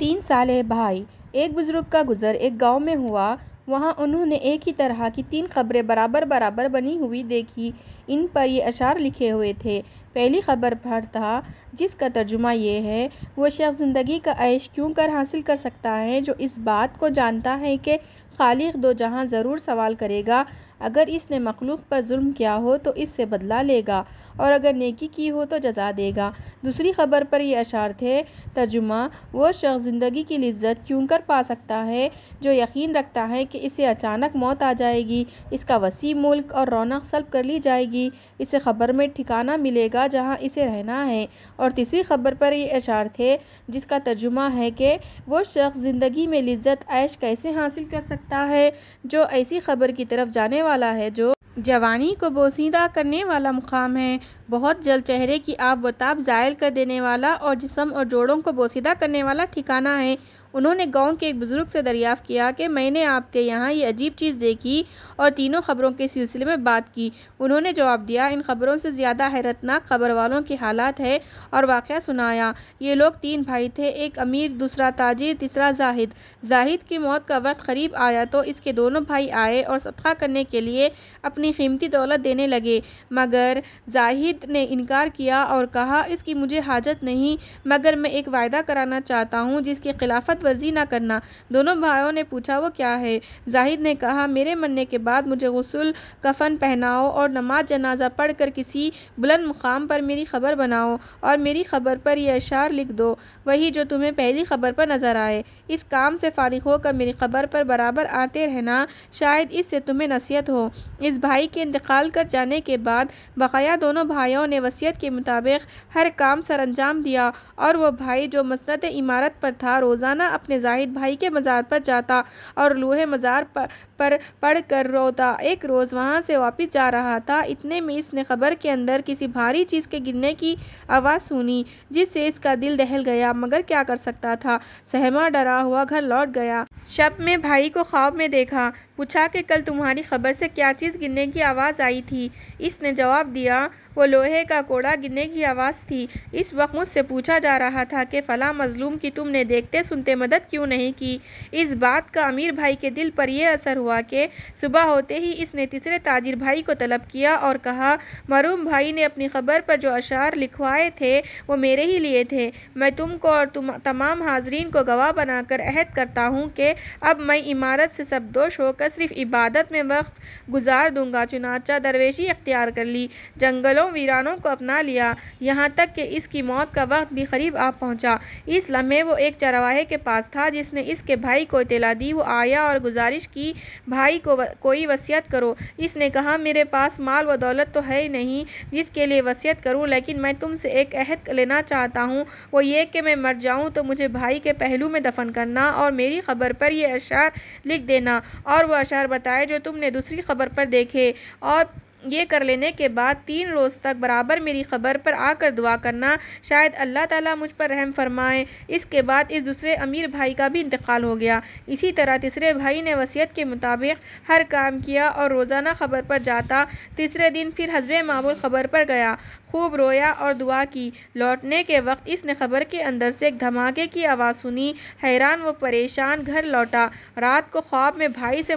तीन साल भाई एक बुज़ुर्ग का गुज़र एक गांव में हुआ वहाँ उन्होंने एक ही तरह की तीन खबरें बराबर बराबर बनी हुई देखी इन पर ये अशार लिखे हुए थे पहली खबर पर था जिसका तर्जुमा ये है वो शख्स ज़िंदगी का ऐश क्यों कर हासिल कर सकता है जो इस बात को जानता है कि खालिक दो जहाँ ज़रूर सवाल करेगा अगर इसने मखलूक पर जुल्म किया हो तो इससे बदला लेगा और अगर नेकी की हो तो जजा देगा दूसरी खबर पर यह अशार थे तर्जुमा वो शख्स ज़िंदगी की लज्जत क्यों कर पा सकता है जो यकीन रखता है कि इसे अचानक मौत आ जाएगी इसका वसी मुल्क और रौनक सल्ब कर ली जाएगी इसे खबर में ठिकाना मिलेगा जहाँ इसे रहना है और तीसरी खबर पर यह अशार थे जिसका तर्जुमा है कि वो शख्स ज़िंदगी में लज्जत ऐश कैसे हासिल कर सकता है जो ऐसी खबर की तरफ जाने वाले वाला है जो जवानी को बोसीदा करने वाला मुकाम है बहुत जल्द चेहरे की आब वताब ज़ायल कर देने वाला और जिसम और जोड़ों को बोसीदा करने वाला ठिकाना है उन्होंने गांव के एक बुज़ुर्ग से दरियाफ़ किया कि मैंने आपके यहाँ ये अजीब चीज़ देखी और तीनों ख़बरों के सिलसिले में बात की उन्होंने जवाब दिया इन ख़बरों से ज़्यादा हैरतनाक ख़बर वालों के हालात है और वाक़ सुनाया ये लोग तीन भाई थे एक अमीर दूसरा ताजिर तीसरा जाहिद जाहिद की मौत का वक्त करीब आया तो इसके दोनों भाई आए और सदका करने के लिए अपनी कीमती दौलत देने लगे मगर जाहिद ने इनकार किया और कहा इसकी मुझे हाजत नहीं मगर मैं एक वायदा कराना चाहता हूँ जिसकी खिलाफत खिलाफ वर्जी ना करना दोनों भाइयों ने पूछा वो क्या है जाहिद ने कहा मेरे मरने के बाद मुझे गसल कफन पहनाओ और नमाज जनाजा पढ़ कर किसी बुलंद मुकाम पर मेरी खबर बनाओ और मेरी खबर पर यह अशार लिख दो वही जो तुम्हें पहली खबर पर नज़र आए इस काम से फारिग होकर मेरी खबर पर बराबर आते रहना शायद इससे तुम्हें नसीहत हो इस भाई के इंतकाल कर जाने के बाद बकाया दोनों भाइयों ने वसीयत के मुताबिक हर काम सरंजाम दिया और वह भाई जो मसरत इमारत पर था रोज़ाना अपने जाहिद भाई के मज़ार पर जाता और लूहे मज़ार पर पर पढ़ कर रोता एक रोज़ वहाँ से वापस जा रहा था इतने में इसने खबर के अंदर किसी भारी चीज़ के गिरने की आवाज़ सुनी जिससे इसका दिल दहल गया मगर क्या कर सकता था सहमा डरा हुआ घर लौट गया शब में भाई को ख्वाब में देखा पूछा कि कल तुम्हारी खबर से क्या चीज़ गिरने की आवाज़ आई थी इसने जवाब दिया वो लोहे का कोड़ा गिरने की आवाज़ थी इस वक्त मुझसे पूछा जा रहा था कि फ़लाँ मज़लूम की तुमने देखते सुनते मदद क्यों नहीं की इस बात का अमीर भाई के दिल पर यह असर हुआ कि सुबह होते ही इसने तीसरे ताजिर भाई को तलब किया और कहा मरूम भाई ने अपनी खबर पर जो अशार लिखवाए थे वो मेरे ही लिए थे मैं तुमको और तुम तमाम हाजरीन को गवाह बनाकर अहद करता हूँ कि अब मैं इमारत से सब दोष होकर सिर्फ इबादत में वक्त गुजार दूंगा चुनाचा दरवेशी अख्तियार कर ली जंगलों वीरानों को अपना लिया यहाँ तक कि इसकी मौत का वक्त भी करीब आ पहुँचा इस लम्हे वो एक चरवाहे के पास था जिसने इसके भाई को इतला दी वो आया और गुजारिश की भाई को व, कोई वसीयत करो इसने कहा मेरे पास माल व दौलत तो है ही नहीं जिसके लिए वसीयत करूँ लेकिन मैं तुमसे एक अहद लेना चाहता हूँ वो ये कि मैं मर जाऊँ तो मुझे भाई के पहलू में दफन करना और मेरी खबर पर यह अशार लिख देना और वह अशार बताए जो तुमने दूसरी खबर पर देखे और ये कर लेने के बाद तीन रोज़ तक बराबर मेरी ख़बर पर आकर दुआ करना शायद अल्लाह ताला मुझ पर रहम फरमाए इसके बाद इस दूसरे अमीर भाई का भी इंतकाल हो गया इसी तरह तीसरे भाई ने वसीयत के मुताबिक हर काम किया और रोज़ाना ख़बर पर जाता तीसरे दिन फिर हजब मामूल ख़बर पर गया खूब रोया और दुआ की लौटने के वक्त इसने ख़बर के अंदर से एक धमाके की आवाज़ सुनी हैरान व परेशान घर लौटा रात को ख्वाब में भाई से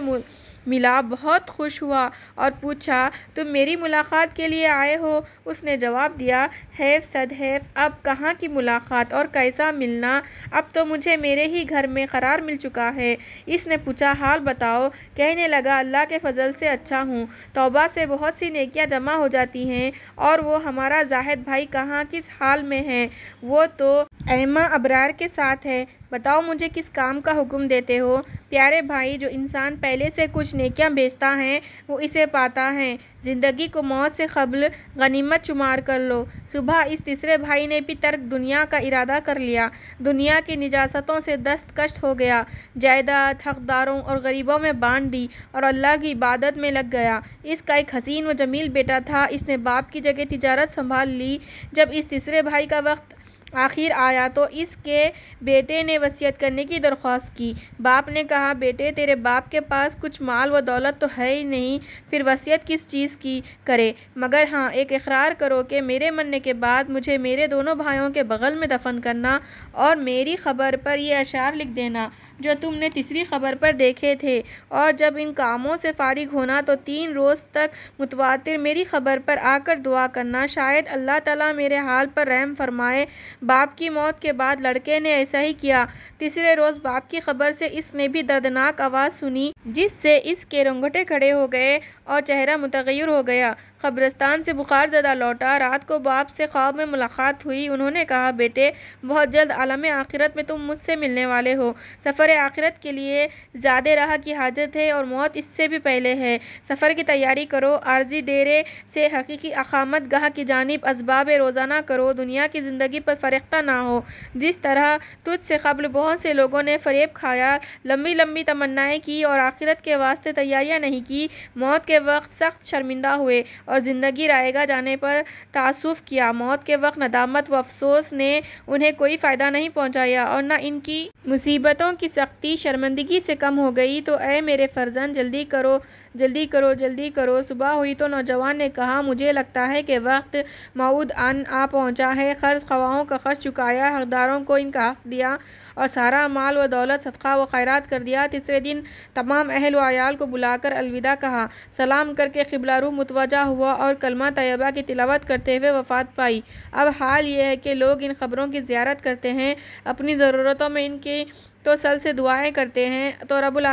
मिला बहुत खुश हुआ और पूछा तुम मेरी मुलाकात के लिए आए हो उसने जवाब दिया हैफ सद हैफ अब कहाँ की मुलाकात और कैसा मिलना अब तो मुझे मेरे ही घर में करार मिल चुका है इसने पूछा हाल बताओ कहने लगा अल्लाह के फजल से अच्छा हूँ तोबा से बहुत सी नेकियाँ जमा हो जाती हैं और वो हमारा जाहिद भाई कहाँ किस हाल में है वो तो ऐमा अबरार के साथ है बताओ मुझे किस काम का हुक्म देते हो प्यारे भाई जो इंसान पहले से कुछ नेकियां बेचता है वो इसे पाता है ज़िंदगी को मौत से कबल गनीमत शुमार कर लो सुबह इस तीसरे भाई ने भी तर्क दुनिया का इरादा कर लिया दुनिया की निजास्तों से दस्तकश हो गया जायदाद हकदारों और गरीबों में बांट दी और अल्लाह की इबादत में लग गया इसका एक हसीन व जमील बेटा था इसने बाप की जगह तजारत संभाल ली जब इस तीसरे भाई का वक्त आखिर आया तो इसके बेटे ने वसीयत करने की दरख्वास्त की बाप ने कहा बेटे तेरे बाप के पास कुछ माल व दौलत तो है ही नहीं फिर वसीयत किस चीज़ की करे मगर हाँ एक इकरार करो कि मेरे मरने के बाद मुझे मेरे दोनों भाइयों के बगल में दफन करना और मेरी ख़बर पर यह अशार लिख देना जो तुमने तीसरी ख़बर पर देखे थे और जब इन कामों से फारिग होना तो तीन रोज़ तक मुतवातिर मेरी ख़बर पर आकर दुआ करना शायद अल्लाह ताला मेरे हाल पर रहम फरमाए बाप की मौत के बाद लड़के ने ऐसा ही किया तीसरे रोज़ बाप की खबर से इसने भी दर्दनाक आवाज़ सुनी जिससे इसके रंगटे खड़े हो गए और चेहरा मुतगैर हो गया कब्रस्तान से बुखार ज़्यादा लौटा रात को बाप से ख्वाब में मुलाकात हुई उन्होंने कहा बेटे बहुत जल्द आलम आखिरत में तुम मुझसे मिलने वाले हो सफ़र आखिरत के लिए ज़्यादा राह की हाजत है और मौत इससे भी पहले है सफ़र की तैयारी करो आर्जी डेरे से हकीकी अकामत गाह की जानब इसबाब रोज़ाना करो दुनिया की ज़िंदगी पर फरख्ता ना हो जिस तरह तुझ से कबल बहुत से लोगों ने फरेब खाया लंबी लंबी तमन्नाएँ की और आखिरत के वास्ते तैयारियां नहीं की मौत के वक्त सख्त शर्मिंदा हुए और ज़िंदगी रायगा जाने पर तसुफ़ किया मौत के वक्त नदामत व अफसोस ने उन्हें कोई फ़ायदा नहीं पहुँचाया और न इनकी मुसीबतों की सख्ती शर्मंदगी से कम हो गई तो अ मेरे फर्जन जल्दी करो जल्दी करो जल्दी करो सुबह हुई तो नौजवान ने कहा मुझे लगता है कि वक्त मऊद अन आ पहुँचा है खर्च खवाओं का खर्च चुकाया हकदारों को इनका हक दिया और सारा माल व दौलत सदका व खैरत कर दिया तीसरे दिन तमाम अहल वयाल को बुलाकर अलविदा कहा सलाम करके रू मुतवजा हुआ और कलमा तयबा की तिलावत करते हुए वफात पाई अब हाल यह है कि लोग इन खबरों की ज्यारत करते हैं अपनी ज़रूरतों में इनके तो सल से दुआएं करते हैं तो रब्बुल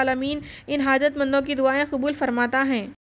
इन हाजतमंदों की दुआएं कबूल फरमाता हैं